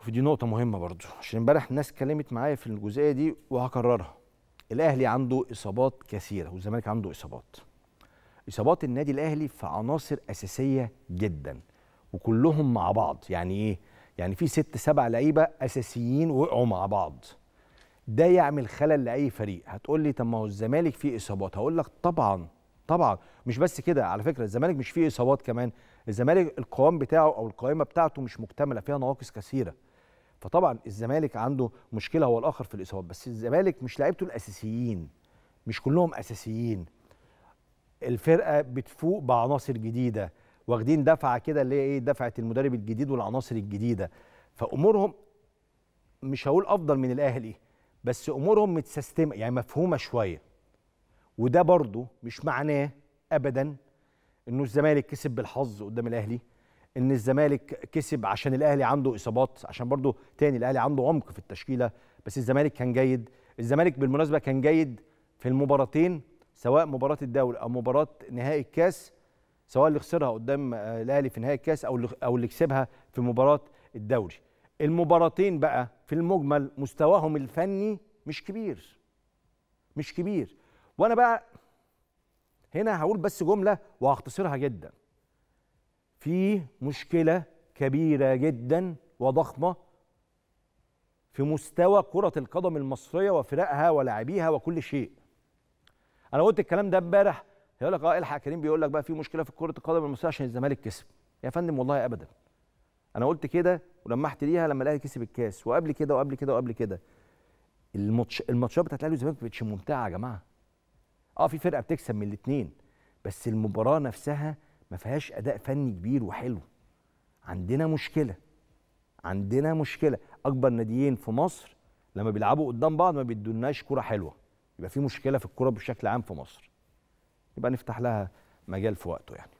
وفي دي نقطه مهمه برضو عشان امبارح الناس اتكلمت معايا في الجزئيه دي وهكررها الاهلي عنده اصابات كثيره والزمالك عنده اصابات اصابات النادي الاهلي في عناصر اساسيه جدا وكلهم مع بعض يعني ايه يعني في ست سبع لعيبه اساسيين وقعوا مع بعض ده يعمل خلل لاي فريق هتقول لي طب ما هو الزمالك فيه اصابات هقول لك طبعا طبعا مش بس كده على فكره الزمالك مش فيه اصابات كمان الزمالك القوام بتاعه او القائمه بتاعته مش مكتمله فيها نواقص كثيره فطبعا الزمالك عنده مشكله هو الاخر في الاصابات بس الزمالك مش لعيبته الاساسيين مش كلهم اساسيين الفرقه بتفوق بعناصر جديده واخدين دفعه كده اللي هي ايه دفعه المدرب الجديد والعناصر الجديده فامورهم مش هقول افضل من الاهلي بس امورهم متسيستمه يعني مفهومه شويه وده برضه مش معناه ابدا انه الزمالك كسب بالحظ قدام الاهلي ان الزمالك كسب عشان الاهلي عنده اصابات عشان برضه تاني الاهلي عنده عمق في التشكيله بس الزمالك كان جيد الزمالك بالمناسبه كان جيد في المباراتين سواء مباراه الدوري او مباراه نهائي الكاس سواء اللي خسرها قدام آه، الاهلي في نهائي الكاس او او اللي كسبها في مباراه الدوري المباراتين بقى في المجمل مستواهم الفني مش كبير مش كبير وانا بقى هنا هقول بس جمله وهختصرها جدا في مشكله كبيره جدا وضخمه في مستوى كره القدم المصريه وفرقها ولاعبيها وكل شيء انا قلت الكلام ده امبارح هيقول لك اه الحق كريم بيقول لك بقى في مشكله في كره القدم المصريه عشان الزمالك كسب يا فندم والله ابدا انا قلت كده ولمحت ليها لما الاهلي كسب الكاس وقبل كده وقبل كده وقبل كده الماتش الماتشات بتاعت الاهلي والزمالك ما بقتش ممتعه يا جماعه اه في فرقه بتكسب من الاثنين بس المباراه نفسها ما فيهاش اداء فني كبير وحلو عندنا مشكله عندنا مشكله اكبر ناديين في مصر لما بيلعبوا قدام بعض ما بيدوناش كره حلوه يبقى في مشكله في الكره بشكل عام في مصر يبقى نفتح لها مجال في وقته يعني